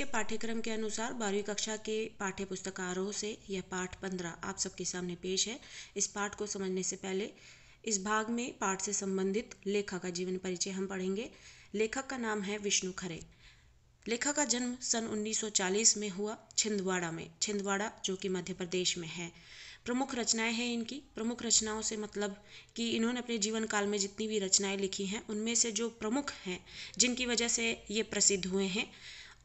के पाठ्यक्रम के अनुसार बारहवीं कक्षा के पाठ्य पुस्तकारों से यह पाठ पंद्रह आप सबके सामने पेश है इस पाठ को समझने से पहले इस भाग में पाठ से संबंधित लेखक का जीवन परिचय हम पढ़ेंगे लेखक का नाम है विष्णु खरे लेखक का जन्म सन 1940 में हुआ छिंदवाड़ा में छिंदवाड़ा जो कि मध्य प्रदेश में है प्रमुख रचनाएं हैं इनकी प्रमुख रचनाओं से मतलब कि इन्होंने अपने जीवन काल में जितनी भी रचनाएं लिखी हैं उनमें से जो प्रमुख हैं जिनकी वजह से ये प्रसिद्ध हुए हैं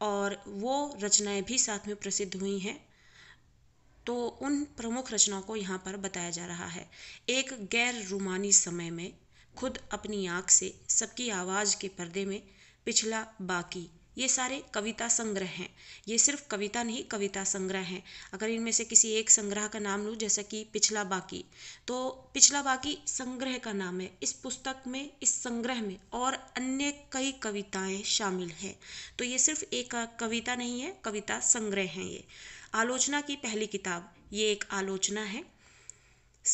और वो रचनाएँ भी साथ में प्रसिद्ध हुई हैं तो उन प्रमुख रचनाओं को यहाँ पर बताया जा रहा है एक गैर रूमानी समय में खुद अपनी आँख से सबकी आवाज़ के पर्दे में पिछला बाकी ये सारे कविता संग्रह हैं ये सिर्फ कविता नहीं कविता संग्रह हैं अगर इनमें से किसी एक संग्रह का नाम लूँ जैसा कि पिछला बाकी तो पिछला बाकी संग्रह का नाम है इस पुस्तक में इस संग्रह में और अन्य कई कविताएं शामिल हैं तो ये सिर्फ एक कविता नहीं है कविता संग्रह हैं ये आलोचना की पहली किताब ये एक आलोचना है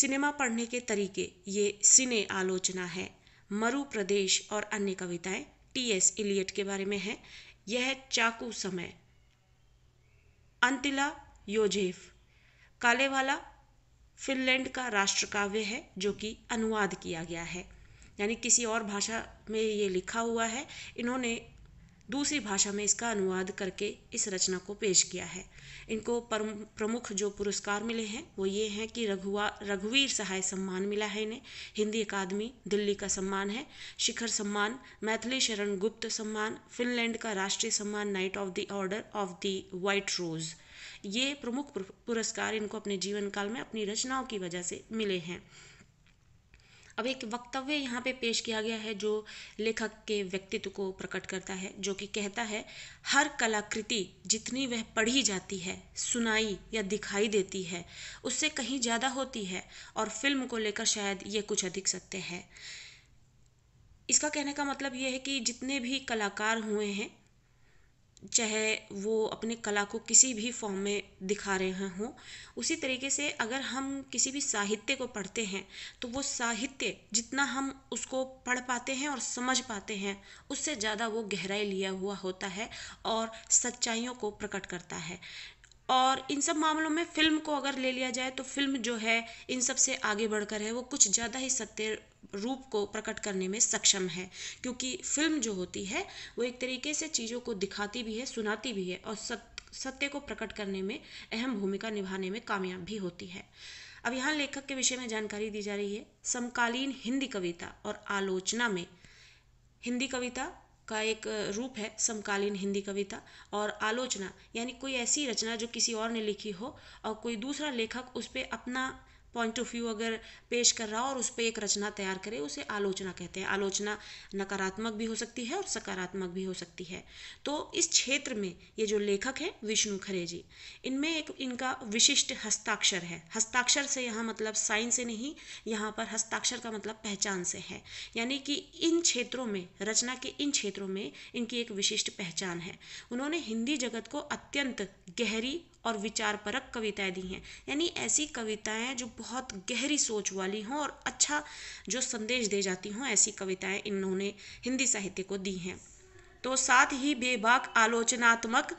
सिनेमा पढ़ने के तरीके ये सिने आलोचना है मरु प्रदेश और अन्य कविताएं टी एस इलियट के बारे में है यह चाकू समय अंतिला योजेफ कालेवाला फिनलैंड का राष्ट्र काव्य है जो कि अनुवाद किया गया है यानी किसी और भाषा में ये लिखा हुआ है इन्होंने दूसरी भाषा में इसका अनुवाद करके इस रचना को पेश किया है इनको प्रमुख जो पुरस्कार मिले हैं वो ये हैं कि रघुआ रघुवीर सहाय सम्मान मिला है इन्हें हिंदी अकादमी दिल्ली का सम्मान है शिखर सम्मान मैथिली शरण गुप्त सम्मान फिनलैंड का राष्ट्रीय सम्मान knight of the order of the white rose ये प्रमुख पुरस्कार इनको अपने जीवन काल में अपनी रचनाओं की वजह से मिले हैं अब एक वक्तव्य यहाँ पे पेश किया गया है जो लेखक के व्यक्तित्व को प्रकट करता है जो कि कहता है हर कलाकृति जितनी वह पढ़ी जाती है सुनाई या दिखाई देती है उससे कहीं ज़्यादा होती है और फिल्म को लेकर शायद ये कुछ अधिक सत्य है इसका कहने का मतलब ये है कि जितने भी कलाकार हुए हैं चाहे वो अपने कला को किसी भी फॉर्म में दिखा रहे हों उसी तरीके से अगर हम किसी भी साहित्य को पढ़ते हैं तो वो साहित्य जितना हम उसको पढ़ पाते हैं और समझ पाते हैं उससे ज़्यादा वो गहराई लिया हुआ होता है और सच्चाइयों को प्रकट करता है और इन सब मामलों में फ़िल्म को अगर ले लिया जाए तो फ़िल्म जो है इन सब से आगे बढ़कर है वो कुछ ज़्यादा ही सत्य रूप को प्रकट करने में सक्षम है क्योंकि फ़िल्म जो होती है वो एक तरीके से चीज़ों को दिखाती भी है सुनाती भी है और सत्य सत्य को प्रकट करने में अहम भूमिका निभाने में कामयाब भी होती है अब यहाँ लेखक के विषय में जानकारी दी जा रही है समकालीन हिंदी कविता और आलोचना में हिंदी कविता का एक रूप है समकालीन हिंदी कविता और आलोचना यानी कोई ऐसी रचना जो किसी और ने लिखी हो और कोई दूसरा लेखक उस पर अपना पॉइंट ऑफ व्यू अगर पेश कर रहा हो और उस पर एक रचना तैयार करे उसे आलोचना कहते हैं आलोचना नकारात्मक भी हो सकती है और सकारात्मक भी हो सकती है तो इस क्षेत्र में ये जो लेखक हैं विष्णु खरे जी इनमें एक इनका विशिष्ट हस्ताक्षर है हस्ताक्षर से यहाँ मतलब साइन से नहीं यहाँ पर हस्ताक्षर का मतलब पहचान से है यानी कि इन क्षेत्रों में रचना के इन क्षेत्रों में इनकी एक विशिष्ट पहचान है उन्होंने हिंदी जगत को अत्यंत गहरी और विचार परक कविताएं दी हैं यानी ऐसी कविताएं जो बहुत गहरी सोच वाली हों और अच्छा जो संदेश दे जाती हों ऐसी कविताएं इन्होंने हिंदी साहित्य को दी हैं तो साथ ही बेबाक आलोचनात्मक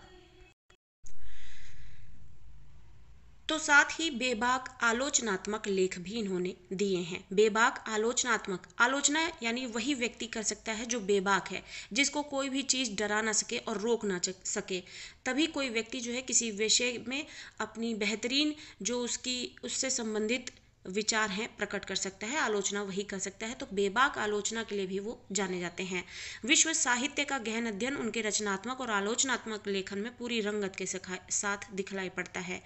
तो साथ ही बेबाक आलोचनात्मक लेख भी इन्होंने दिए हैं बेबाक आलोचनात्मक आलोचना यानी वही व्यक्ति कर सकता है जो बेबाक है जिसको कोई भी चीज़ डरा ना सके और रोक ना सके तभी कोई व्यक्ति जो है किसी विषय में अपनी बेहतरीन जो उसकी उससे संबंधित विचार हैं प्रकट कर सकता है आलोचना वही कर सकता है तो बेबाक आलोचना के लिए भी वो जाने जाते हैं विश्व साहित्य का गहन अध्ययन उनके रचनात्मक और आलोचनात्मक लेखन में पूरी रंगत के साथ दिखलाई पड़ता है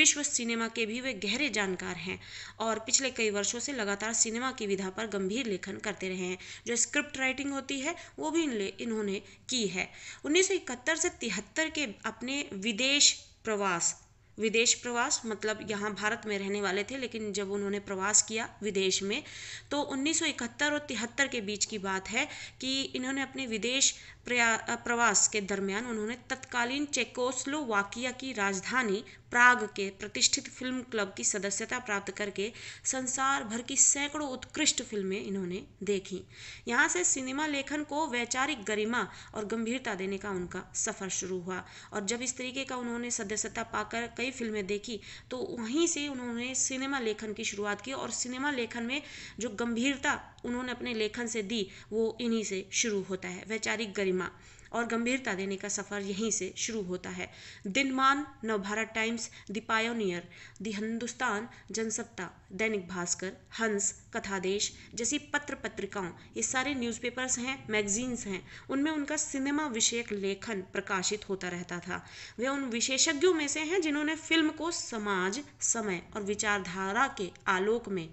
विश्व सिनेमा के भी वे गहरे जानकार हैं और पिछले कई वर्षों से लगातार सिनेमा की विधा पर गंभीर लेखन करते रहे हैं जो स्क्रिप्ट राइटिंग होती है वो भी इन्होंने की है उन्नीस से तिहत्तर के अपने विदेश प्रवास विदेश प्रवास मतलब यहाँ भारत में रहने वाले थे लेकिन जब उन्होंने प्रवास किया विदेश में तो 1971 और तिहत्तर के बीच की बात है कि इन्होंने अपने विदेश प्रवास के दरमियान उन्होंने तत्कालीन चेकोस्लोवाकिया की राजधानी प्राग के प्रतिष्ठित फिल्म क्लब की सदस्यता प्राप्त करके संसार भर की सैकड़ों उत्कृष्ट फिल्में इन्होंने देखी यहाँ से सिनेमा लेखन को वैचारिक गरिमा और गंभीरता देने का उनका सफ़र शुरू हुआ और जब इस तरीके का उन्होंने सदस्यता पाकर कई फिल्में देखी तो वहीं से उन्होंने सिनेमा लेखन की शुरुआत की और सिनेमा लेखन में जो गंभीरता उन्होंने अपने लेखन से दी वो इन्हीं से शुरू होता है वैचारिक गरिमा और गंभीरता देने का सफ़र यहीं से शुरू होता है दिनमान नवभारत टाइम्स दायोनियर पायोनियर द हिंदुस्तान जनसत्ता दैनिक भास्कर हंस कथादेश जैसी पत्र पत्रिकाओं ये सारे न्यूज़पेपर्स हैं मैगजीन्स हैं उनमें उनका सिनेमा विषयक लेखन प्रकाशित होता रहता था वे उन विशेषज्ञों में से हैं जिन्होंने फिल्म को समाज समय और विचारधारा के आलोक में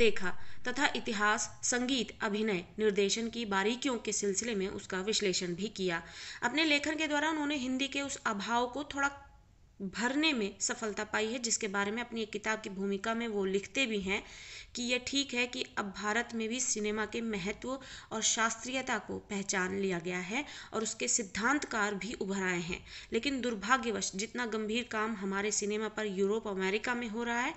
देखा तथा इतिहास संगीत अभिनय निर्देशन की बारीकियों के सिलसिले में उसका विश्लेषण भी किया अपने लेखन के द्वारा उन्होंने हिंदी के उस अभाव को थोड़ा भरने में सफलता पाई है जिसके बारे में अपनी एक किताब की भूमिका में वो लिखते भी हैं कि यह ठीक है कि अब भारत में भी सिनेमा के महत्व और शास्त्रीयता को पहचान लिया गया है और उसके सिद्धांतकार भी उभर आए हैं लेकिन दुर्भाग्यवश जितना गंभीर काम हमारे सिनेमा पर यूरोप अमेरिका में हो रहा है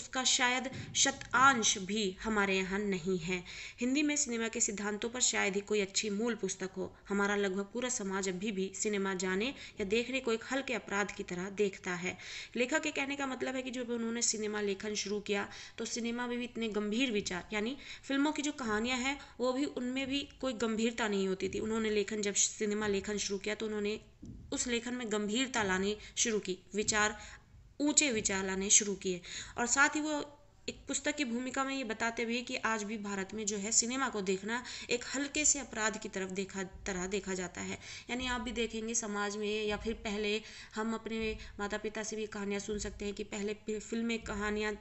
उसका शायद शतांश भी हमारे यहाँ नहीं है हिंदी में सिनेमा के सिद्धांतों पर शायद ही कोई अच्छी मूल पुस्तक हो हमारा लगभग पूरा समाज अभी भी सिनेमा जाने या देखने को एक हल्के अपराध की तरह देख लिखता है लेखक के कहने का मतलब है कि जब उन्होंने सिनेमा लेखन शुरू किया तो सिनेमा में भी इतने गंभीर विचार यानी फिल्मों की जो कहानियाँ हैं वो भी उनमें भी कोई गंभीरता नहीं होती थी उन्होंने लेखन जब सिनेमा लेखन शुरू किया तो उन्होंने उस लेखन में गंभीरता लाने शुरू की विचार ऊंचे विचार लाने शुरू किए और साथ ही वो एक पुस्तक की भूमिका में ये बताते हुए कि आज भी भारत में जो है सिनेमा को देखना एक हल्के से अपराध की तरफ देखा तरह देखा जाता है यानी आप भी देखेंगे समाज में या फिर पहले हम अपने माता पिता से भी कहानियाँ सुन सकते हैं कि पहले फिल्में कहानियाँ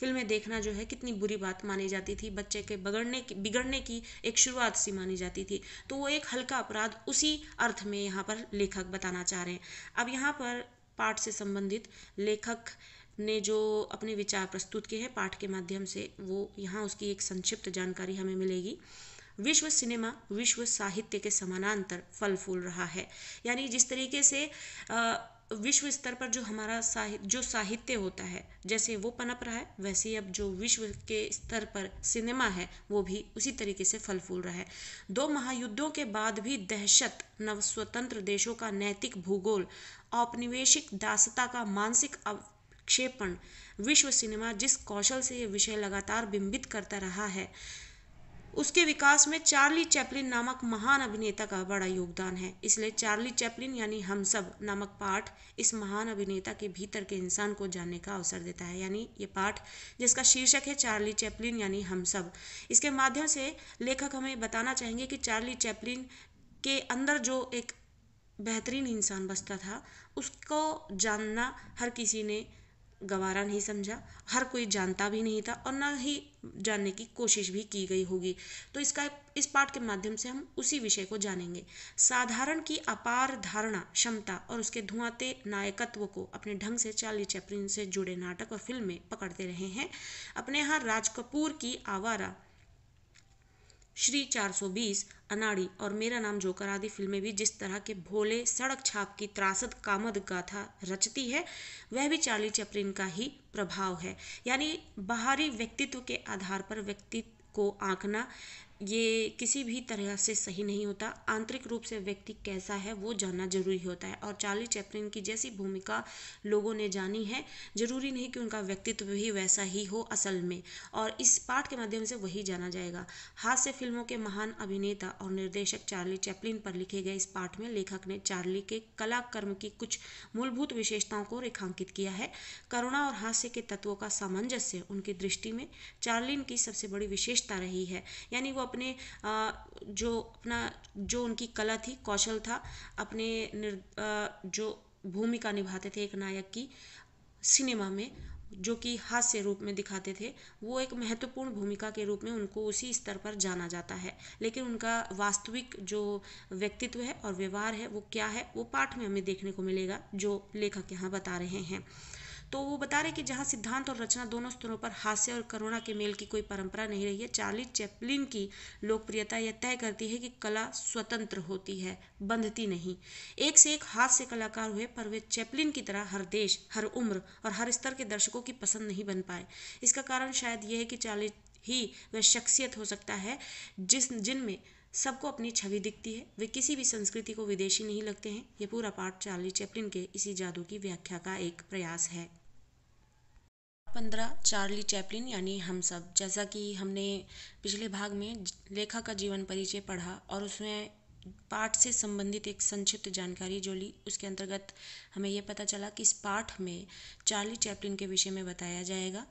फिल्में देखना जो है कितनी बुरी बात मानी जाती थी बच्चे के बगड़ने की बिगड़ने की एक शुरुआत सी मानी जाती थी तो वो एक हल्का अपराध उसी अर्थ में यहाँ पर लेखक बताना चाह रहे हैं अब यहाँ पर पाठ से संबंधित लेखक ने जो अपने विचार प्रस्तुत किए हैं पाठ के माध्यम से वो यहाँ उसकी एक संक्षिप्त जानकारी हमें मिलेगी विश्व सिनेमा विश्व साहित्य के समानांतर फल फूल रहा है यानी जिस तरीके से विश्व स्तर पर जो हमारा साहित्य जो साहित्य होता है जैसे वो पनप रहा है वैसे अब जो विश्व के स्तर पर सिनेमा है वो भी उसी तरीके से फल फूल रहा है दो महायुद्धों के बाद भी दहशत नव स्वतंत्र देशों का नैतिक भूगोल औपनिवेशिक दासता का मानसिक अव... क्षेपण विश्व सिनेमा जिस कौशल से यह विषय लगातार बिंबित करता रहा है उसके विकास में चार्ली चैपलिन नामक महान अभिनेता का बड़ा योगदान है इसलिए चार्ली चैपलिन यानी हम सब नामक पाठ इस महान अभिनेता के भीतर के इंसान को जानने का अवसर देता है यानी ये पाठ जिसका शीर्षक है चार्ली चैपलिन यानी हम सब इसके माध्यम से लेखक हमें बताना चाहेंगे कि चार्ली चैपलिन के अंदर जो एक बेहतरीन इंसान बसता था उसको जानना हर किसी ने गवारा नहीं समझा हर कोई जानता भी नहीं था और ना ही जानने की कोशिश भी की गई होगी तो इसका इस पाठ के माध्यम से हम उसी विषय को जानेंगे साधारण की अपार धारणा क्षमता और उसके धुआंते नायकत्व को अपने ढंग से चार्ली चैपलिन से जुड़े नाटक और फिल्में पकड़ते रहे हैं अपने यहाँ राज कपूर की आवारा श्री 420, अनाड़ी और मेरा नाम जोकर आदि फिल्में भी जिस तरह के भोले सड़क छाप की त्रासद कामद गाथा रचती है वह भी चार्ली चैपलिन का ही प्रभाव है यानी बाहरी व्यक्तित्व के आधार पर व्यक्ति को आंकना ये किसी भी तरह से सही नहीं होता आंतरिक रूप से व्यक्ति कैसा है वो जानना जरूरी होता है और चार्ली चैपलिन की जैसी भूमिका लोगों ने जानी है जरूरी नहीं कि उनका व्यक्तित्व भी वैसा ही हो असल में और इस पाठ के माध्यम से वही जाना जाएगा हास्य फिल्मों के महान अभिनेता और निर्देशक चार्ली चैपलिन पर लिखे गए इस पाठ में लेखक ने चार्ली के कला कर्म की कुछ मूलभूत विशेषताओं को रेखांकित किया है करुणा और हास्य के तत्वों का सामंजस्य उनकी दृष्टि में चार्लिन की सबसे बड़ी विशेषता रही है यानी वह अपने जो अपना जो उनकी कला थी कौशल था अपने जो भूमिका निभाते थे एक नायक की सिनेमा में जो कि हास्य रूप में दिखाते थे वो एक महत्वपूर्ण भूमिका के रूप में उनको उसी स्तर पर जाना जाता है लेकिन उनका वास्तविक जो व्यक्तित्व है और व्यवहार है वो क्या है वो पाठ में हमें देखने को मिलेगा जो लेखक यहाँ बता रहे हैं तो वो बता रहे कि जहाँ सिद्धांत और रचना दोनों स्तरों पर हास्य और करुणा के मेल की कोई परंपरा नहीं रही है चार्ली चैपलिन की लोकप्रियता यह तय करती है कि कला स्वतंत्र होती है बंधती नहीं एक से एक हास्य कलाकार हुए पर वे चैपलिन की तरह हर देश हर उम्र और हर स्तर के दर्शकों की पसंद नहीं बन पाए इसका कारण शायद यह है कि चार्ली ही वह शख्सियत हो सकता है जिस जिनमें सबको अपनी छवि दिखती है वे किसी भी संस्कृति को विदेशी नहीं लगते हैं यह पूरा पाठ चार्ली चैपलिन के इसी जादू की व्याख्या का एक प्रयास है पंद्रह चार्ली चैपलिन यानी हम सब जैसा कि हमने पिछले भाग में लेखक का जीवन परिचय पढ़ा और उसमें पाठ से संबंधित एक संक्षिप्त जानकारी जो ली उसके अंतर्गत हमें यह पता चला कि इस पाठ में चार्ली चैपलिन के विषय में बताया जाएगा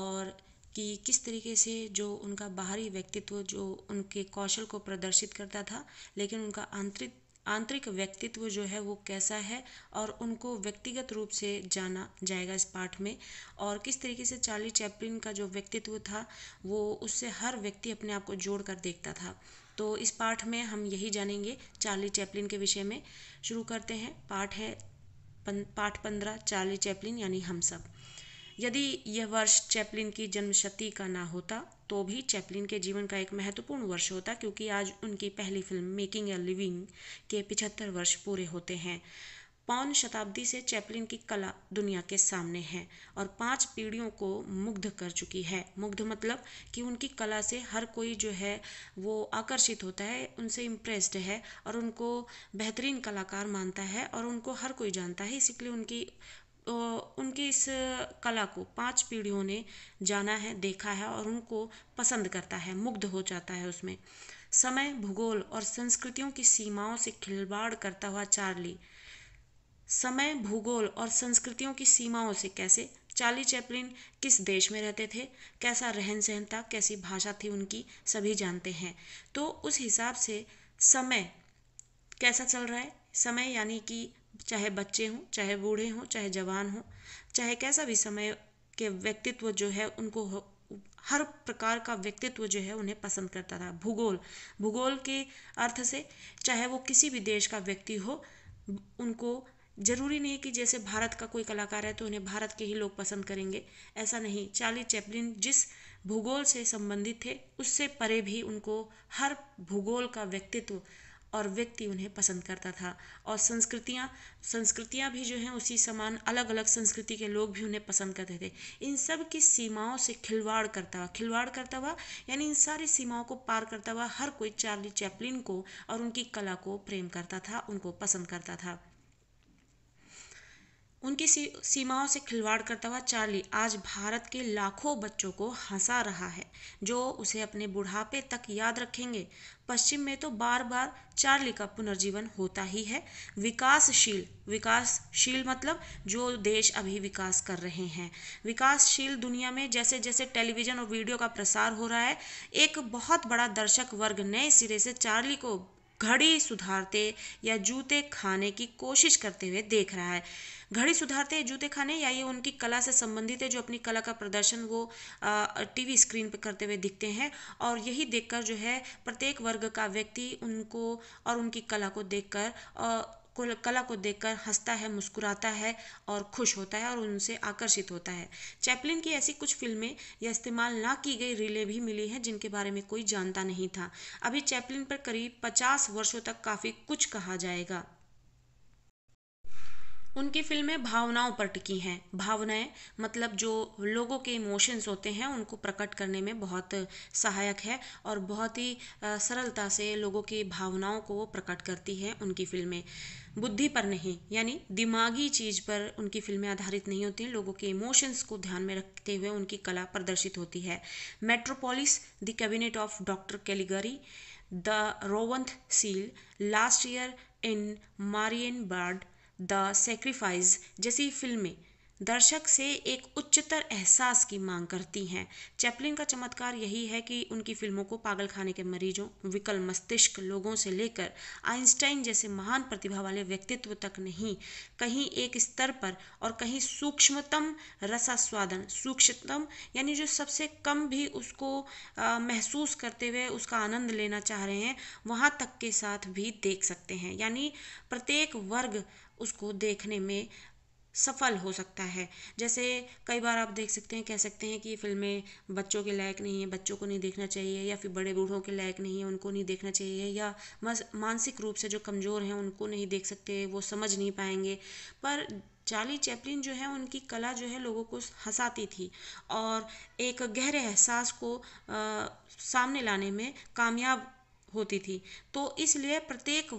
और कि किस तरीके से जो उनका बाहरी व्यक्तित्व जो उनके कौशल को प्रदर्शित करता था लेकिन उनका आंतरिक आंतरिक व्यक्तित्व जो है वो कैसा है और उनको व्यक्तिगत रूप से जाना जाएगा इस पाठ में और किस तरीके से चार्ली चैपलिन का जो व्यक्तित्व था वो उससे हर व्यक्ति अपने आप को जोड़ कर देखता था तो इस पाठ में हम यही जानेंगे चार्ली चैपलिन के विषय में शुरू करते हैं पाठ है पन, पाठ पंद्रह चार्ली चैपलिन यानी हम सब यदि यह वर्ष चैपलिन की जन्मशती का ना होता तो भी चैपलिन के जीवन का एक महत्वपूर्ण वर्ष होता क्योंकि आज उनकी पहली फिल्म मेकिंग ए लिविंग के पिछहत्तर वर्ष पूरे होते हैं पौन शताब्दी से चैपलिन की कला दुनिया के सामने है और पांच पीढ़ियों को मुग्ध कर चुकी है मुग्ध मतलब कि उनकी कला से हर कोई जो है वो आकर्षित होता है उनसे इम्प्रेस्ड है और उनको बेहतरीन कलाकार मानता है और उनको हर कोई जानता है इसलिए उनकी उनकी इस कला को पाँच पीढ़ियों ने जाना है देखा है और उनको पसंद करता है मुग्ध हो जाता है उसमें समय भूगोल और संस्कृतियों की सीमाओं से खिलवाड़ करता हुआ चार्ली समय भूगोल और संस्कृतियों की सीमाओं से कैसे चार्ली चैपलिन किस देश में रहते थे कैसा रहन सहन था कैसी भाषा थी उनकी सभी जानते हैं तो उस हिसाब से समय कैसा चल रहा है समय यानी कि चाहे बच्चे हों चाहे बूढ़े हों चाहे जवान हों चाहे कैसा भी समय के व्यक्तित्व जो है उनको हर प्रकार का व्यक्तित्व जो है उन्हें पसंद करता था भूगोल भूगोल के अर्थ से चाहे वो किसी भी देश का व्यक्ति हो उनको जरूरी नहीं कि जैसे भारत का कोई कलाकार है तो उन्हें भारत के ही लोग पसंद करेंगे ऐसा नहीं चार्ली चैपलिन जिस भूगोल से संबंधित थे उससे परे भी उनको हर भूगोल का व्यक्तित्व और व्यक्ति उन्हें पसंद करता था और संस्कृतियाँ संस्कृतियाँ भी जो हैं उसी समान अलग अलग संस्कृति के लोग भी उन्हें पसंद करते थे इन सब की सीमाओं से खिलवाड़ करता हुआ खिलवाड़ करता हुआ यानी इन सारी सीमाओं को पार करता हुआ हर कोई चार्ली चैपलिन को और उनकी कला को प्रेम करता था उनको पसंद करता था उनकी सीमाओं से खिलवाड़ करता हुआ चार्ली आज भारत के लाखों बच्चों को हंसा रहा है जो उसे अपने बुढ़ापे तक याद रखेंगे पश्चिम में तो बार बार चार्ली का पुनर्जीवन होता ही है विकासशील विकासशील मतलब जो देश अभी विकास कर रहे हैं विकासशील दुनिया में जैसे जैसे टेलीविज़न और वीडियो का प्रसार हो रहा है एक बहुत बड़ा दर्शक वर्ग नए सिरे से चार्ली को घड़ी सुधारते या जूते खाने की कोशिश करते हुए देख रहा है घड़ी सुधारते जूते खाने या ये उनकी कला से संबंधित है जो अपनी कला का प्रदर्शन वो टीवी स्क्रीन पर करते हुए दिखते हैं और यही देखकर जो है प्रत्येक वर्ग का व्यक्ति उनको और उनकी कला को देखकर को कला को देखकर हंसता है मुस्कुराता है और खुश होता है और उनसे आकर्षित होता है चैपलिन की ऐसी कुछ फिल्में या इस्तेमाल ना की गई रिले भी मिली है जिनके बारे में कोई जानता नहीं था अभी चैपलिन पर करीब पचास वर्षों तक काफ़ी कुछ कहा जाएगा उनकी फ़िल्में भावनाओं पर टिकी हैं भावनाएँ मतलब जो लोगों के इमोशंस होते हैं उनको प्रकट करने में बहुत सहायक है और बहुत ही सरलता से लोगों की भावनाओं को प्रकट करती है उनकी फ़िल्में बुद्धि पर नहीं यानी दिमागी चीज़ पर उनकी फ़िल्में आधारित नहीं होती लोगों के इमोशंस को ध्यान में रखते हुए उनकी कला प्रदर्शित होती है Metropolis the cabinet of doctor Caligari the seventh seal last year in Marienbad the sacrifice जैसी फिल्में दर्शक से एक उच्चतर एहसास की मांग करती हैं चैपलिन का चमत्कार यही है कि उनकी फिल्मों को पागल खाने के मरीजों विकल मस्तिष्क लोगों से लेकर आइंस्टाइन जैसे महान प्रतिभा वाले व्यक्तित्व तक नहीं कहीं एक स्तर पर और कहीं सूक्ष्मतम रसास्वादन सूक्ष्मतम यानी जो सबसे कम भी उसको आ, महसूस करते हुए उसका आनंद लेना चाह रहे हैं वहाँ तक के साथ भी देख सकते हैं यानी प्रत्येक वर्ग उसको देखने में सफल हो सकता है जैसे कई बार आप देख सकते हैं कह सकते हैं कि ये फिल्में बच्चों के लायक नहीं है बच्चों को नहीं देखना चाहिए या फिर बड़े बूढ़ों के लायक नहीं है उनको नहीं देखना चाहिए या मानसिक रूप से जो कमज़ोर हैं उनको नहीं देख सकते वो समझ नहीं पाएंगे पर चार्ली चैपलिन जो है उनकी कला जो है लोगों को हंसाती थी और एक गहरे एहसास को आ, सामने लाने में कामयाब होती थी तो इसलिए प्रत्येक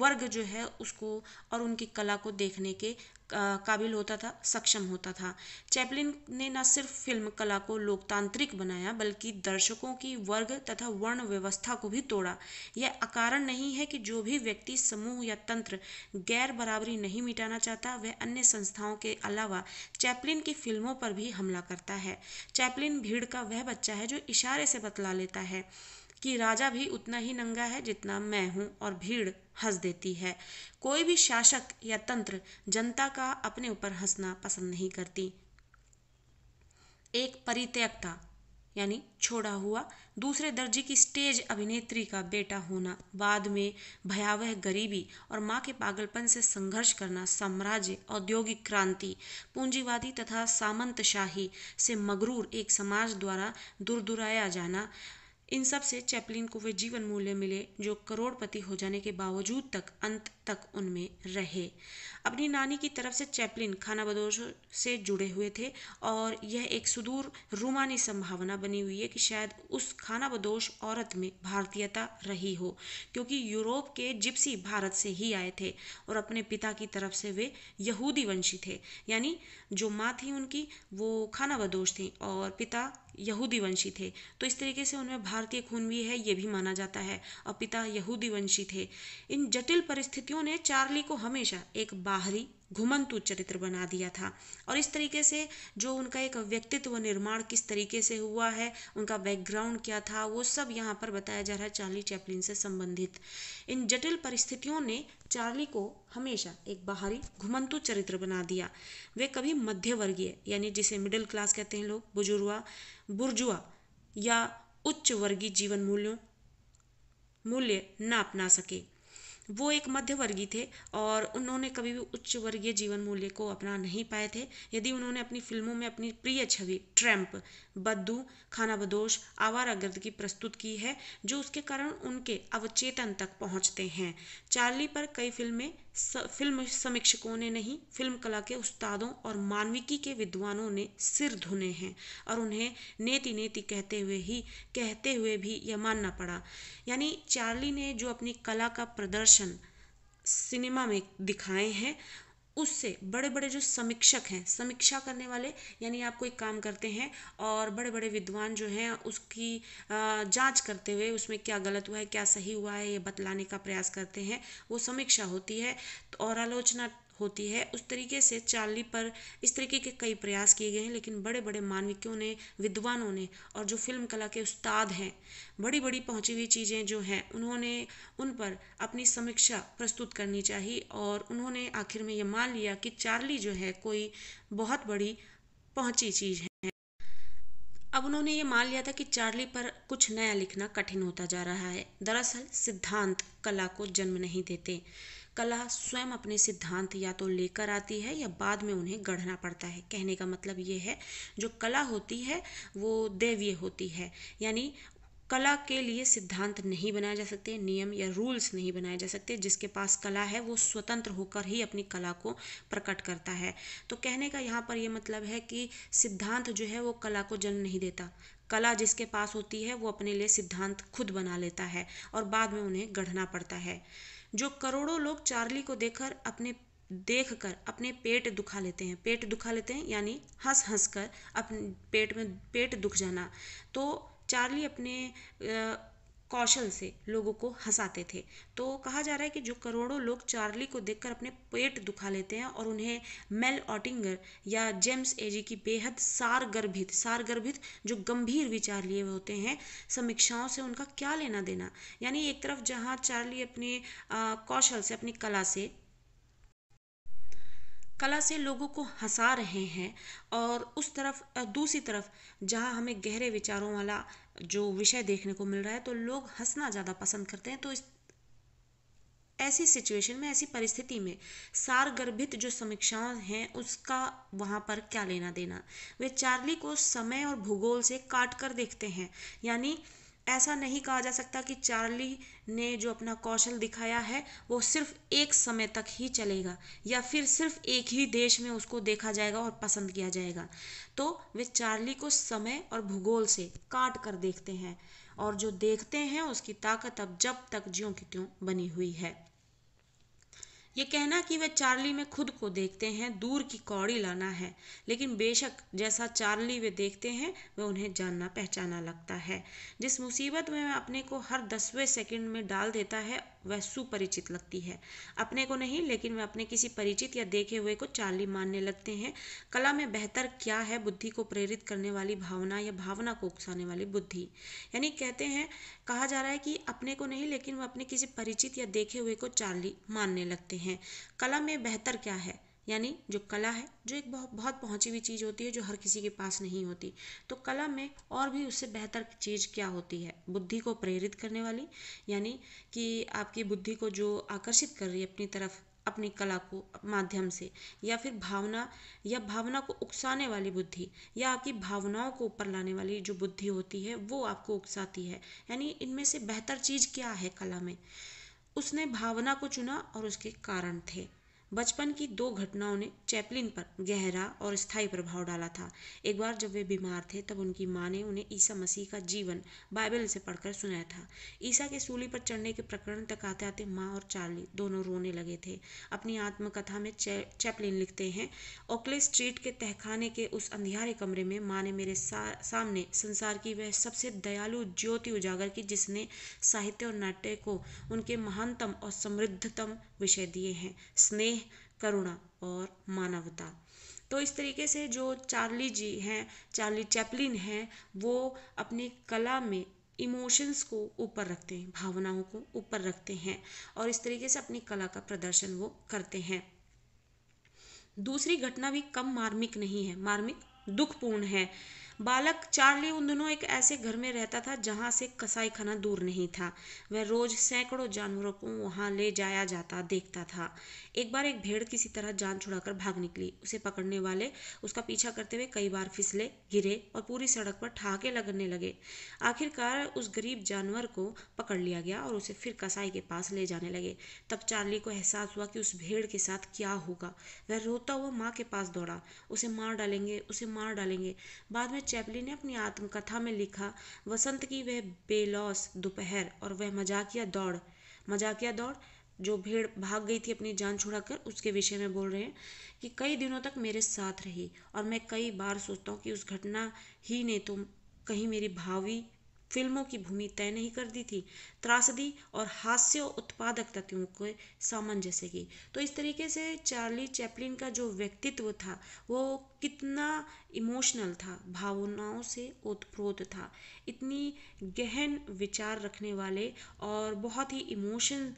वर्ग जो है उसको और उनकी कला को देखने के काबिल होता था सक्षम होता था चैपलिन ने न सिर्फ फिल्म कला को लोकतांत्रिक बनाया बल्कि दर्शकों की वर्ग तथा वर्ण व्यवस्था को भी तोड़ा यह अकारण नहीं है कि जो भी व्यक्ति समूह या तंत्र गैर बराबरी नहीं मिटाना चाहता वह अन्य संस्थाओं के अलावा चैपलिन की फिल्मों पर भी हमला करता है चैपलिन भीड़ का वह बच्चा है जो इशारे से बतला लेता है कि राजा भी उतना ही नंगा है जितना मैं हूं और भीड़ हंस देती है कोई भी शासक या तंत्र जनता का अपने ऊपर हंसना पसंद नहीं करती एक परित्यक्ता यानी छोड़ा हुआ दूसरे दर्जे की स्टेज अभिनेत्री का बेटा होना बाद में भयावह गरीबी और माँ के पागलपन से संघर्ष करना साम्राज्य औद्योगिक क्रांति पूंजीवादी तथा सामंतशाही से मगरूर एक समाज द्वारा दुरदुराया जाना इन सब से चैपलिन को वे जीवन मूल्य मिले जो करोड़पति हो जाने के बावजूद तक अंत तक उनमें रहे अपनी नानी की तरफ से चैपलिन खाना बदोश से जुड़े हुए थे और यह एक सुदूर रूमानी संभावना बनी हुई है कि शायद उस खाना बदोश औरत में भारतीयता रही हो क्योंकि यूरोप के जिप्सी भारत से ही आए थे और अपने पिता की तरफ से वे यहूदी वंशी थे यानी जो माँ थी उनकी वो खाना बदोश थी और पिता यहूदी वंशी थे तो इस तरीके से उनमें भारतीय खून भी है ये भी माना जाता है और पिता यहूदी वंशी थे इन जटिल परिस्थितियों ने चार्ली को हमेशा एक बाहरी घुमंतु चरित्र बना दिया था और इस तरीके से जो उनका एक व्यक्तित्व निर्माण किस तरीके से हुआ है उनका बैकग्राउंड क्या था वो सब यहाँ पर बताया जा रहा है चार्ली चैपलिन से संबंधित इन जटिल परिस्थितियों ने चार्ली को हमेशा एक बाहरी घुमंतु चरित्र बना दिया वे कभी मध्यवर्गीय यानी जिसे मिडिल क्लास कहते हैं लोग बुजुर्वा बुर्जुआ या उच्च वर्गीय जीवन मूल्यों मूल्य ना अपना सके वो एक मध्यवर्गीय थे और उन्होंने कभी भी उच्च वर्गीय जीवन मूल्य को अपना नहीं पाए थे यदि उन्होंने अपनी फिल्मों में अपनी प्रिय छवि ट्रैम्प बद्दू खाना बदोश आवारा गर्द की प्रस्तुत की है जो उसके कारण उनके अवचेतन तक पहुंचते हैं चार्ली पर कई फिल्में फिल्म समीक्षकों ने नहीं फिल्म कला के उस्तादों और मानविकी के विद्वानों ने सिर धुने हैं और उन्हें नेति नेति कहते हुए ही कहते हुए भी यह मानना पड़ा यानी चार्ली ने जो अपनी कला का प्रदर्शन सिनेमा में दिखाए हैं उससे बड़े बड़े जो समीक्षक हैं समीक्षा करने वाले यानी आप कोई काम करते हैं और बड़े बड़े विद्वान जो हैं उसकी जांच करते हुए उसमें क्या गलत हुआ है क्या सही हुआ है ये बतलाने का प्रयास करते हैं वो समीक्षा होती है और आलोचना होती है उस तरीके से चार्ली पर इस तरीके के कई प्रयास किए गए हैं लेकिन बड़े बड़े मानविकों ने विद्वानों ने और जो फिल्म कला के उस्ताद हैं बड़ी बड़ी पहुँची हुई चीज़ें जो हैं उन्होंने उन पर अपनी समीक्षा प्रस्तुत करनी चाहिए और उन्होंने आखिर में ये मान लिया कि चार्ली जो है कोई बहुत बड़ी पहुँची चीज़ है अब उन्होंने ये मान लिया था कि चार्ली पर कुछ नया लिखना कठिन होता जा रहा है दरअसल सिद्धांत कला को जन्म नहीं देते कला स्वयं अपने सिद्धांत या तो लेकर आती है या बाद में उन्हें गढ़ना पड़ता है कहने का मतलब ये है जो कला होती है वो दैवीय होती है यानी कला के लिए सिद्धांत नहीं बनाए जा सकते नियम या रूल्स नहीं बनाए जा सकते जिसके पास कला है वो स्वतंत्र होकर ही अपनी कला को प्रकट करता है तो कहने का यहाँ पर ये मतलब है कि सिद्धांत जो है वो कला को जन्म नहीं देता कला जिसके पास होती है वो अपने लिए सिद्धांत खुद बना लेता है और बाद में उन्हें गढ़ना पड़ता है जो करोड़ों लोग चार्ली को देखकर अपने देख कर अपने पेट दुखा लेते हैं पेट दुखा लेते हैं यानी हंस हंस कर अपने पेट में पेट दुख जाना तो चार्ली अपने कौशल से लोगों को हंसाते थे तो कहा जा रहा है कि जो करोड़ों लोग चार्ली को देखकर अपने पेट दुखा लेते हैं और उन्हें मेल ऑटिंगर या जेम्स एजी की बेहद सारगर्भित सारगर्भित जो गंभीर विचार लिए होते हैं समीक्षाओं से उनका क्या लेना देना यानी एक तरफ जहाँ चार्ली अपने कौशल से अपनी कला से कला से लोगों को हंसा रहे हैं और उस तरफ दूसरी तरफ जहाँ हमें गहरे विचारों वाला जो विषय देखने को मिल रहा है तो लोग हंसना ज़्यादा पसंद करते हैं तो इस ऐसी सिचुएशन में ऐसी परिस्थिति में सारगर्भित जो समीक्षाएं हैं उसका वहाँ पर क्या लेना देना वे चार्ली को समय और भूगोल से काट कर देखते हैं यानी ऐसा नहीं कहा जा सकता कि चार्ली ने जो अपना कौशल दिखाया है वो सिर्फ एक समय तक ही चलेगा या फिर सिर्फ एक ही देश में उसको देखा जाएगा और पसंद किया जाएगा तो वे चार्ली को समय और भूगोल से काट कर देखते हैं और जो देखते हैं उसकी ताकत अब जब तक ज्यों की त्यों बनी हुई है ये कहना कि वे चार्ली में खुद को देखते हैं दूर की कौड़ी लाना है लेकिन बेशक जैसा चार्ली वे देखते हैं वह उन्हें जानना पहचाना लगता है जिस मुसीबत में वह अपने को हर दसवें सेकंड में डाल देता है वह सुपरिचित लगती है अपने को नहीं लेकिन वह अपने किसी परिचित या देखे हुए को चाली मानने लगते हैं कला में बेहतर क्या है बुद्धि को प्रेरित करने वाली भावना या भावना को उकसाने वाली बुद्धि यानी कहते हैं कहा जा रहा है कि अपने को नहीं लेकिन वह अपने किसी परिचित या देखे हुए को चाली मानने लगते हैं कला में बेहतर क्या है यानी जो कला है जो एक बहुत बहुत पहुँची हुई चीज़ होती है जो हर किसी के पास नहीं होती तो कला में और भी उससे बेहतर चीज़ क्या होती है बुद्धि को प्रेरित करने वाली यानी कि आपकी बुद्धि को जो आकर्षित कर रही है अपनी तरफ अपनी कला को माध्यम से या फिर भावना या भावना को उकसाने वाली बुद्धि या आपकी भावनाओं को ऊपर लाने वाली जो बुद्धि होती है वो आपको उकसाती है यानी इनमें से बेहतर चीज़ क्या है कला में उसने भावना को चुना और उसके कारण थे बचपन की दो घटनाओं ने चैपलिन पर गहरा और स्थायी प्रभाव डाला था एक बार जब वे बीमार थे तब उनकी माँ ने उन्हें ईसा मसीह का जीवन बाइबल से पढ़कर सुनाया था ईसा के सूली पर चढ़ने के प्रकरण तक आते आते माँ और चार्ली दोनों रोने लगे थे अपनी आत्मकथा में चैपलिन लिखते हैं ओकले स्ट्रीट के तहखाने के उस अंधियारे कमरे में माँ ने मेरे सा, सामने संसार की वह सबसे दयालु ज्योति उजागर की जिसने साहित्य और नाट्य को उनके महानतम और समृद्धतम विषय दिए हैं स्नेह करुणा और मानवता तो इस तरीके से जो चार्ली जी हैं चार्ली चैपलिन हैं वो अपनी कला में इमोशंस को ऊपर रखते हैं भावनाओं को ऊपर रखते हैं और इस तरीके से अपनी कला का प्रदर्शन वो करते हैं दूसरी घटना भी कम मार्मिक नहीं है मार्मिक दुखपूर्ण है बालक चार्ली उन दिनों एक ऐसे घर में रहता था जहां से कसाई खाना दूर नहीं था वह रोज सैकड़ों जानवरों को वहां ले जाया जाता देखता था एक बार एक भेड़ किसी तरह जान छुड़ाकर भाग निकली उसे पकड़ने वाले उसका पीछा करते हुए कई बार फिसले गिरे और पूरी सड़क पर ठहाके लगने लगे आखिरकार उस गरीब जानवर को पकड़ लिया गया और उसे फिर कसाई के पास ले जाने लगे तब चार्ली को एहसास हुआ कि उस भेड़ के साथ क्या होगा वह रोता हुआ माँ के पास दौड़ा उसे मार डालेंगे उसे मार डालेंगे बाद में चैपली ने अपनी आत्मकथा में लिखा वसंत की वह बेलौस दोपहर और वह मजाकिया दौड़ मजाकिया दौड़ जो भेड़ भाग गई थी अपनी जान छुड़ाकर उसके विषय में बोल रहे हैं कि कई दिनों तक मेरे साथ रही और मैं कई बार सोचता हूँ कि उस घटना ही ने तो कहीं मेरी भावी फिल्मों की भूमि तय नहीं कर दी थी त्रासदी और हास्य उत्पादक तत्वों के सामंजस्य की तो इस तरीके से चार्ली चैपलिन का जो व्यक्तित्व था वो कितना इमोशनल था भावनाओं से ओतप्रोत था इतनी गहन विचार रखने वाले और बहुत ही इमोशन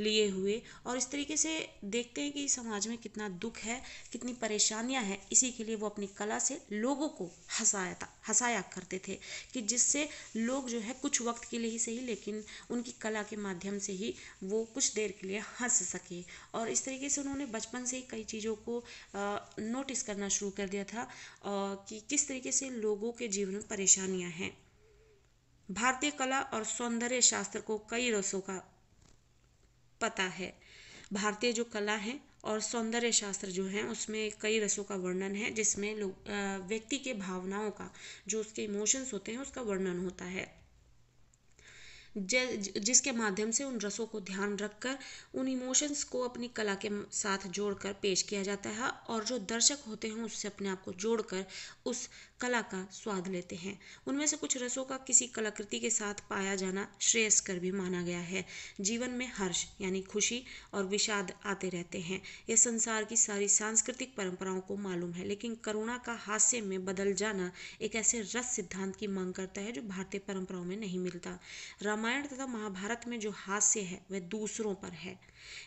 लिए हुए और इस तरीके से देखते हैं कि समाज में कितना दुख है कितनी परेशानियां हैं इसी के लिए वो अपनी कला से लोगों को हंसाया था हंसाया करते थे कि जिससे लोग जो है कुछ वक्त के लिए ही सही लेकिन उनकी कला के माध्यम से ही वो कुछ देर के लिए हंस सके और इस तरीके से उन्होंने बचपन से ही कई चीज़ों को नोटिस करना शुरू कर दिया था कि किस तरीके से लोगों के जीवन में परेशानियां हैं भारतीय कला और सौंदर्य शास्त्र को कई रसों का पता है भारतीय जो कला है और सौंदर्य शास्त्र जो है उसमें कई रसों का वर्णन है जिसमें लोग व्यक्ति के भावनाओं का जो उसके इमोशंस होते हैं उसका वर्णन होता है जिसके माध्यम से उन रसों को ध्यान रखकर उन इमोशंस को अपनी कला के साथ जोड़कर पेश किया जाता है और जो दर्शक होते हैं उससे अपने आप को जोड़कर उस कला का स्वाद लेते हैं उनमें से कुछ रसों का किसी कलाकृति के साथ पाया जाना श्रेयस्कर भी माना गया है जीवन में हर्ष यानी खुशी और विषाद आते रहते हैं यह संसार की सारी सांस्कृतिक परंपराओं को मालूम है लेकिन करुणा का हास्य में बदल जाना एक ऐसे रस सिद्धांत की मांग करता है जो भारतीय परंपराओं में नहीं मिलता रामायण तथा महाभारत में जो हास्य है वह दूसरों पर है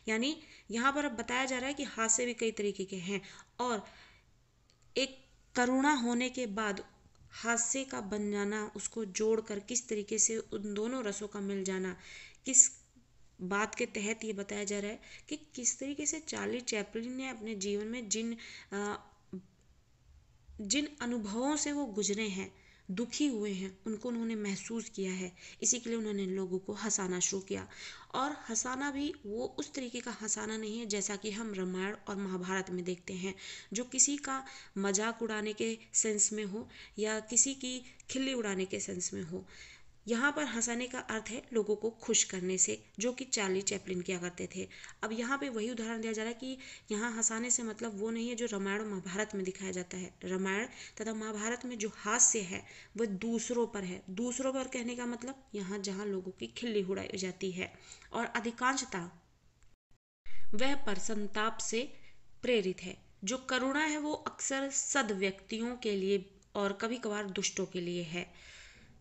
यानी यहाँ पर अब बताया जा रहा है कि हास्य भी कई तरीके के हैं और एक करुणा होने के बाद हास्य का बन जाना उसको जोड़कर किस तरीके से उन दोनों रसों का मिल जाना किस बात के तहत ये बताया जा रहा है कि किस तरीके से चार्ली चैपलिन ने अपने जीवन में जिन जिन अनुभवों से वो गुजरे हैं दुखी हुए हैं उनको उन्होंने महसूस किया है इसी के लिए उन्होंने लोगों को हंसाना शुरू किया और हंसाना भी वो उस तरीके का हंसाना नहीं है जैसा कि हम रामायण और महाभारत में देखते हैं जो किसी का मजाक उड़ाने के सेंस में हो या किसी की खिल्ली उड़ाने के सेंस में हो यहाँ पर हंसाने का अर्थ है लोगों को खुश करने से जो कि चार्ली चैपलिन किया करते थे अब यहाँ पे वही उदाहरण दिया जा रहा है कि यहाँ हंसाने से मतलब वो नहीं है जो रामायण और महाभारत में दिखाया जाता है रामायण तथा महाभारत में जो हास्य है वह दूसरों पर है दूसरों पर कहने का मतलब यहाँ जहाँ लोगों की खिल्ली उड़ाई जाती है और अधिकांशता वह पर संताप से प्रेरित है जो करुणा है वो अक्सर सद व्यक्तियों के लिए और कभी कभार दुष्टों के लिए है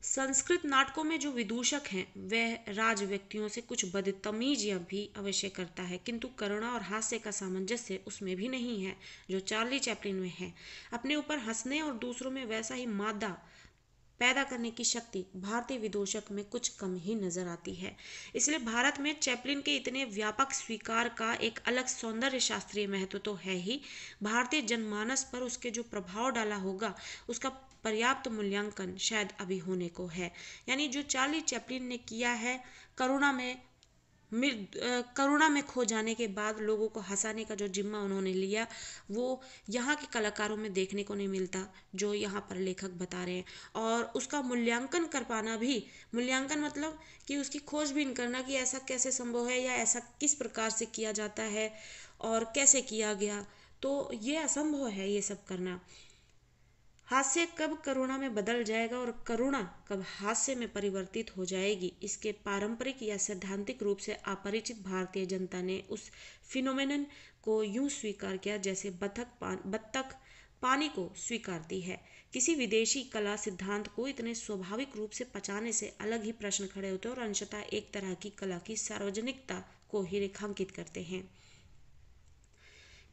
संस्कृत नाटकों में जो विदूषक हैं वह राज व्यक्तियों से कुछ बदतमीज या भी अवश्य करता है किंतु करुणा और हास्य का सामंजस्य उसमें भी नहीं है जो चार्ली चैपलिन में है अपने ऊपर हंसने और दूसरों में वैसा ही मादा पैदा करने की शक्ति भारतीय विदूषक में कुछ कम ही नजर आती है इसलिए भारत में चैपलिन के इतने व्यापक स्वीकार का एक अलग सौंदर्य शास्त्रीय महत्व तो है ही भारतीय जनमानस पर उसके जो प्रभाव डाला होगा उसका पर्याप्त मूल्यांकन शायद अभी होने को है यानी जो चार्ली चैपलिन ने किया है करुणा में करुणा में खो जाने के बाद लोगों को हंसाने का जो जिम्मा उन्होंने लिया वो यहाँ के कलाकारों में देखने को नहीं मिलता जो यहाँ पर लेखक बता रहे हैं और उसका मूल्यांकन कर पाना भी मूल्यांकन मतलब कि उसकी खोजबीन करना कि ऐसा कैसे संभव है या ऐसा किस प्रकार से किया जाता है और कैसे किया गया तो ये असंभव है ये सब करना हास्य कब करुणा में बदल जाएगा और करुणा कब हास्य में परिवर्तित हो जाएगी इसके पारंपरिक या सैद्धांतिक रूप से अपरिचित भारतीय जनता ने उस फिनोमेन को यूं स्वीकार किया जैसे बतख पान बत्तख पानी को स्वीकारती है किसी विदेशी कला सिद्धांत को इतने स्वाभाविक रूप से पचाने से अलग ही प्रश्न खड़े होते हैं और अंशता एक तरह की कला की सार्वजनिकता को ही रेखांकित करते हैं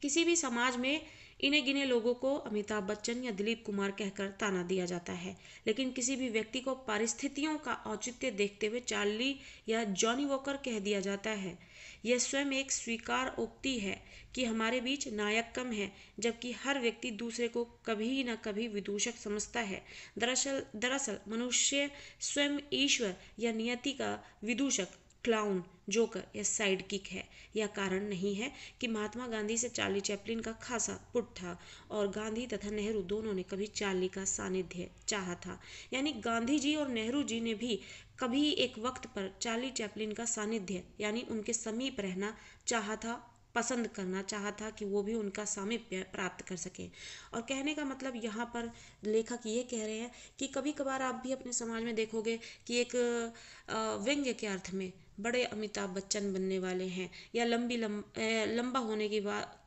किसी भी समाज में इन्हें गिने लोगों को अमिताभ बच्चन या दिलीप कुमार कहकर ताना दिया जाता है लेकिन किसी भी व्यक्ति को परिस्थितियों का औचित्य देखते हुए चार्ली या जॉनी वॉकर कह दिया जाता है यह स्वयं एक स्वीकार उक्ति है कि हमारे बीच नायक कम है जबकि हर व्यक्ति दूसरे को कभी न कभी विदूषक समझता है दरअसल दरअसल मनुष्य स्वयं ईश्वर या नियति का विदूषक क्लाउन जोकर या किक है यह कारण नहीं है कि महात्मा गांधी से चार्ली चैपलिन का खासा पुट था और गांधी तथा नेहरू दोनों ने कभी चार्ली का सानिध्य चाहा था यानी गांधी जी और नेहरू जी ने भी कभी एक वक्त पर चार्ली चैपलिन का सानिध्य यानी उनके समीप रहना चाहा था पसंद करना चाहा था कि वो भी उनका सामीप्य प्राप्त कर सकें और कहने का मतलब यहाँ पर लेखक ये कह रहे हैं कि कभी कभार आप भी अपने समाज में देखोगे कि एक व्यंग्य के अर्थ में बड़े अमिताभ बच्चन बनने वाले हैं या लंबी लम, लंबा होने की बात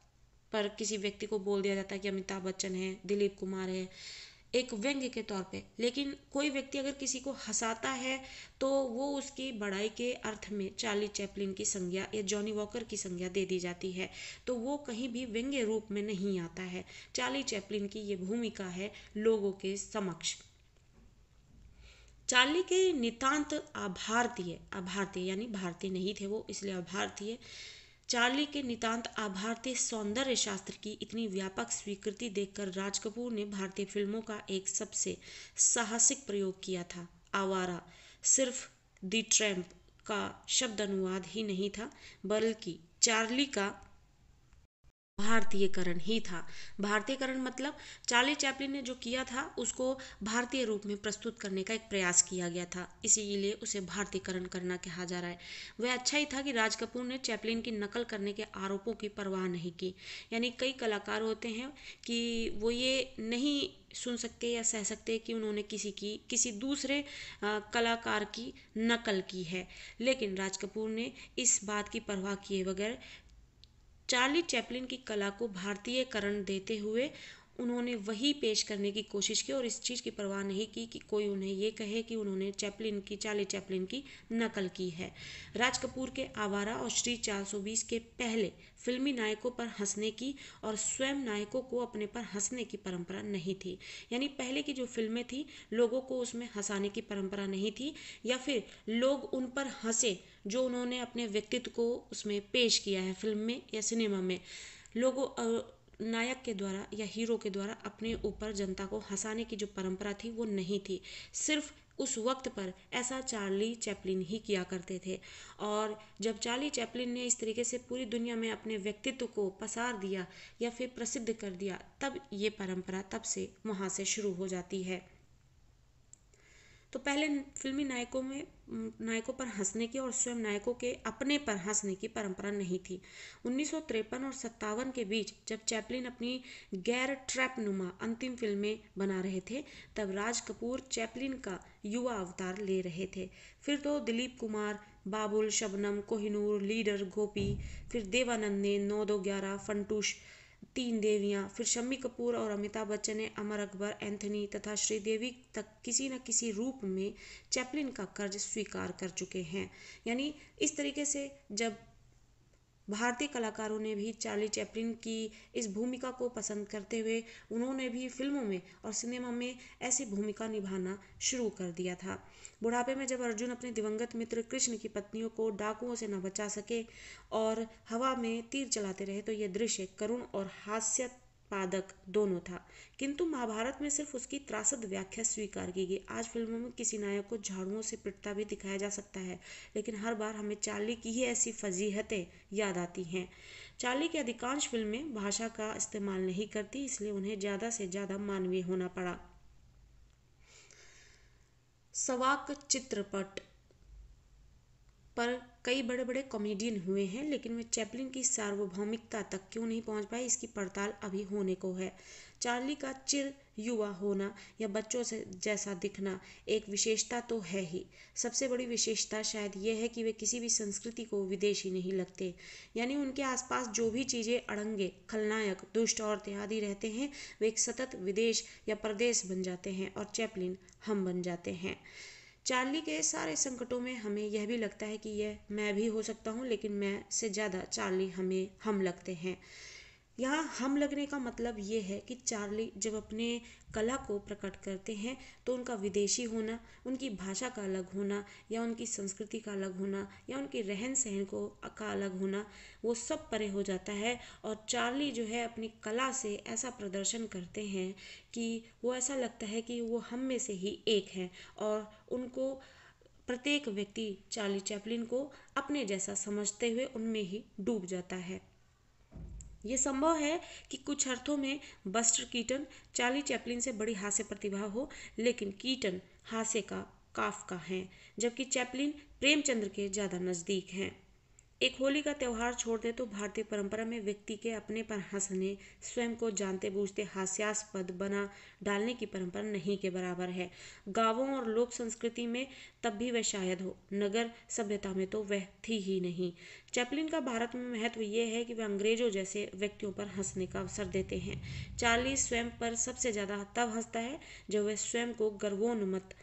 पर किसी व्यक्ति को बोल दिया जाता है कि अमिताभ बच्चन है दिलीप कुमार है एक व्यंग्य के तौर पे लेकिन कोई व्यक्ति अगर किसी को हंसाता है तो वो उसकी बड़ाई के अर्थ में चार्ली चैपलिन की संज्ञा या जॉनी वॉकर की संज्ञा दे दी जाती है तो वो कहीं भी व्यंग्य रूप में नहीं आता है चार्ली चैपलिन की ये भूमिका है लोगों के समक्ष चार्ली के नितांत आभारतीय आभारतीय यानी भारतीय नहीं थे वो इसलिए आभारतीय चार्ली के नितांत आभारतीय सौंदर्य शास्त्र की इतनी व्यापक स्वीकृति देखकर राज कपूर ने भारतीय फिल्मों का एक सबसे साहसिक प्रयोग किया था आवारा सिर्फ दी ट्रैम्प का शब्द अनुवाद ही नहीं था बल्कि चार्ली का भारतीयकरण ही था भारतीयकरण मतलब चार्ली चैपलिन ने जो किया था उसको भारतीय रूप में प्रस्तुत करने का एक प्रयास किया गया था इसीलिए उसे भारतीयकरण करना कहा जा रहा है वह अच्छा ही था कि राज कपूर ने चैपलिन की नकल करने के आरोपों की परवाह नहीं की यानी कई कलाकार होते हैं कि वो ये नहीं सुन सकते या सह सकते कि उन्होंने किसी की किसी दूसरे आ, कलाकार की नकल की है लेकिन राज कपूर ने इस बात की परवाह किए बगैर चार्ली चैपलिन की कला को भारतीयकरण देते हुए उन्होंने वही पेश करने की कोशिश की और इस चीज़ की परवाह नहीं की कि कोई उन्हें ये कहे कि उन्होंने चैपलिन की चाली चैपलिन की नकल की है राज कपूर के आवारा और श्री 420 के पहले फिल्मी नायकों पर हंसने की और स्वयं नायकों को अपने पर हंसने की परंपरा नहीं थी यानी पहले की जो फिल्में थी लोगों को उसमें हंसाने की परंपरा नहीं थी या फिर लोग उन पर हंसे जो उन्होंने अपने व्यक्तित्व को उसमें पेश किया है फिल्म में या सिनेमा में लोगों नायक के द्वारा या हीरो के द्वारा अपने ऊपर जनता को हंसाने की जो परंपरा थी वो नहीं थी सिर्फ उस वक्त पर ऐसा चार्ली चैपलिन ही किया करते थे और जब चार्ली चैपलिन ने इस तरीके से पूरी दुनिया में अपने व्यक्तित्व को पसार दिया या फिर प्रसिद्ध कर दिया तब ये परंपरा तब से वहाँ से शुरू हो जाती है तो पहले फिल्मी नायकों में नायकों पर हंसने की और स्वयं नायकों के अपने पर हंसने की परंपरा नहीं थी उन्नीस और सत्तावन के बीच जब चैपलिन अपनी गैर ट्रैप नुमा अंतिम फिल्में बना रहे थे तब राज कपूर चैपलिन का युवा अवतार ले रहे थे फिर तो दिलीप कुमार बाबुल शबनम कोहिनूर लीडर गोपी फिर देवानंद ने नौ दो ग्यारह फंटूश तीन देवियां फिर शम्मी कपूर और अमिताभ बच्चन ने अमर अकबर एंथनी तथा श्रीदेवी तक किसी न किसी रूप में चैपलिन का कर्ज स्वीकार कर चुके हैं यानी इस तरीके से जब भारतीय कलाकारों ने भी चार्ली चैपलिन की इस भूमिका को पसंद करते हुए उन्होंने भी फिल्मों में और सिनेमा में ऐसी भूमिका निभाना शुरू कर दिया था बुढ़ापे में जब अर्जुन अपने दिवंगत मित्र कृष्ण की पत्नियों को डाकुओं से न बचा सके और हवा में तीर चलाते रहे तो यह दृश्य करुण और हास्य पादक दोनों था किंतु महाभारत में सिर्फ उसकी त्रासद व्याख्या स्वीकार की गई आज फिल्मों में किसी नायक को झाड़ुओं से पिटता भी दिखाया जा सकता है लेकिन हर बार हमें चार्ली की ही ऐसी फजीहतें याद आती हैं चार्ली की अधिकांश फिल्में भाषा का इस्तेमाल नहीं करती इसलिए उन्हें ज़्यादा से ज़्यादा मानवीय होना पड़ा सवाक चित्रपट पर कई बड़े बड़े कॉमेडियन हुए हैं लेकिन वे चैपलिन की सार्वभौमिकता तक क्यों नहीं पहुंच पाए इसकी पड़ताल अभी होने को है चार्ली का चिर युवा होना या बच्चों से जैसा दिखना एक विशेषता तो है ही सबसे बड़ी विशेषता शायद यह है कि वे किसी भी संस्कृति को विदेशी नहीं लगते यानी उनके आसपास जो भी चीज़ें अड़ंगे खलनायक दुष्ट और इत्यादि रहते हैं वे एक सतत विदेश या प्रदेश बन जाते हैं और चैपलिन हम बन जाते हैं चार्ली के सारे संकटों में हमें यह भी लगता है कि यह मैं भी हो सकता हूँ लेकिन मैं से ज़्यादा चार्ली हमें हम लगते हैं यहाँ हम लगने का मतलब ये है कि चार्ली जब अपने कला को प्रकट करते हैं तो उनका विदेशी होना उनकी भाषा का अलग होना या उनकी संस्कृति का अलग होना या उनके रहन सहन को का अलग होना वो सब परे हो जाता है और चार्ली जो है अपनी कला से ऐसा प्रदर्शन करते हैं कि वो ऐसा लगता है कि वो हम में से ही एक है और उनको प्रत्येक व्यक्ति चार्ली चैपलिन को अपने जैसा समझते हुए उनमें ही डूब जाता है ये संभव है कि कुछ अर्थों में बस्टर कीटन चार्ली चैपलिन से बड़ी हास्य प्रतिभा हो लेकिन कीटन हास्य का काफ का हैं जबकि चैपलिन प्रेमचंद्र के ज़्यादा नज़दीक हैं एक होली का त्यौहार छोड़ दे तो भारतीय परंपरा में व्यक्ति के अपने पर हंसने स्वयं को जानते बूझते हास्यास्पद बना डालने की परंपरा नहीं के बराबर है गांवों और लोक संस्कृति में तब भी वह शायद हो नगर सभ्यता में तो वह थी ही नहीं चैपलिन का भारत में महत्व यह है कि वह अंग्रेजों जैसे व्यक्तियों पर हंसने का अवसर देते हैं चार्ली स्वयं पर सबसे ज़्यादा तब हंसता है जब वह स्वयं को गर्वोन्मत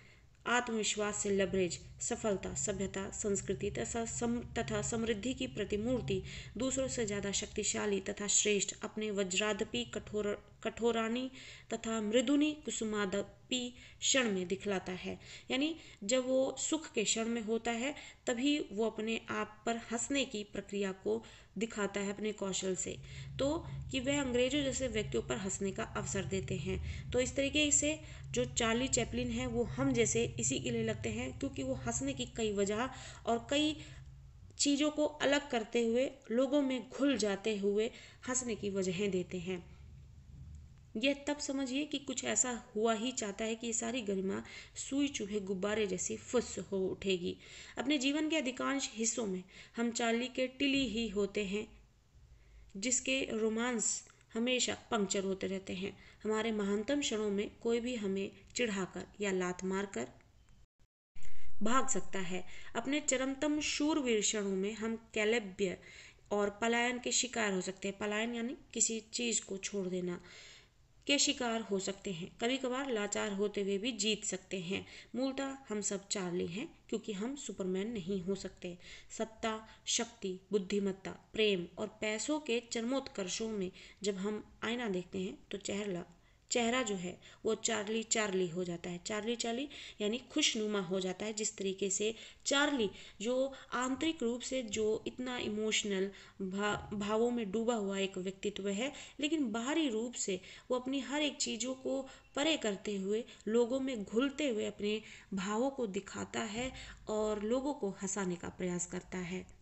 आत्मविश्वास से लबरेज सफलता सभ्यता संस्कृति तथा सम तथा समृद्धि की प्रतिमूर्ति दूसरों से ज़्यादा शक्तिशाली तथा श्रेष्ठ अपने वज्रादपि कठोर कठोरानी तथा मृदुनी कुसुमादपी क्षण में दिखलाता है यानी जब वो सुख के क्षण में होता है तभी वो अपने आप पर हंसने की प्रक्रिया को दिखाता है अपने कौशल से तो कि वह अंग्रेजों जैसे व्यक्तियों पर हंसने का अवसर देते हैं तो इस तरीके से जो चार्ली चैपलिन है वो हम जैसे इसी के लिए लगते हैं क्योंकि वो हंसने की कई वजह और कई चीज़ों को अलग करते हुए लोगों में घुल जाते हुए हंसने की वजहें देते हैं यह तब समझिए कि कुछ ऐसा हुआ ही चाहता है कि सारी गरिमा सुई चूहे गुब्बारे जैसी फुस हो उठेगी अपने जीवन के अधिकांश हिस्सों में हम चाली के टिली ही होते हैं जिसके रोमांस हमेशा पंक्चर होते रहते हैं हमारे महानतम क्षणों में कोई भी हमें चिढ़ाकर या लात मारकर भाग सकता है अपने चरमतम शूरवीर क्षणों में हम कैलब्य और पलायन के शिकार हो सकते हैं पलायन यानी किसी चीज़ को छोड़ देना के शिकार हो सकते हैं कभी कभार लाचार होते हुए भी जीत सकते हैं मूलतः हम सब चार्ली हैं क्योंकि हम सुपरमैन नहीं हो सकते सत्ता शक्ति बुद्धिमत्ता प्रेम और पैसों के चरमोत्कर्षों में जब हम आईना देखते हैं तो चेहरा चेहरा जो है वो चार्ली चार्ली हो जाता है चार्ली चार्ली यानी खुशनुमा हो जाता है जिस तरीके से चार्ली जो आंतरिक रूप से जो इतना इमोशनल भा, भावों में डूबा हुआ एक व्यक्तित्व है लेकिन बाहरी रूप से वो अपनी हर एक चीज़ों को परे करते हुए लोगों में घुलते हुए अपने भावों को दिखाता है और लोगों को हंसाने का प्रयास करता है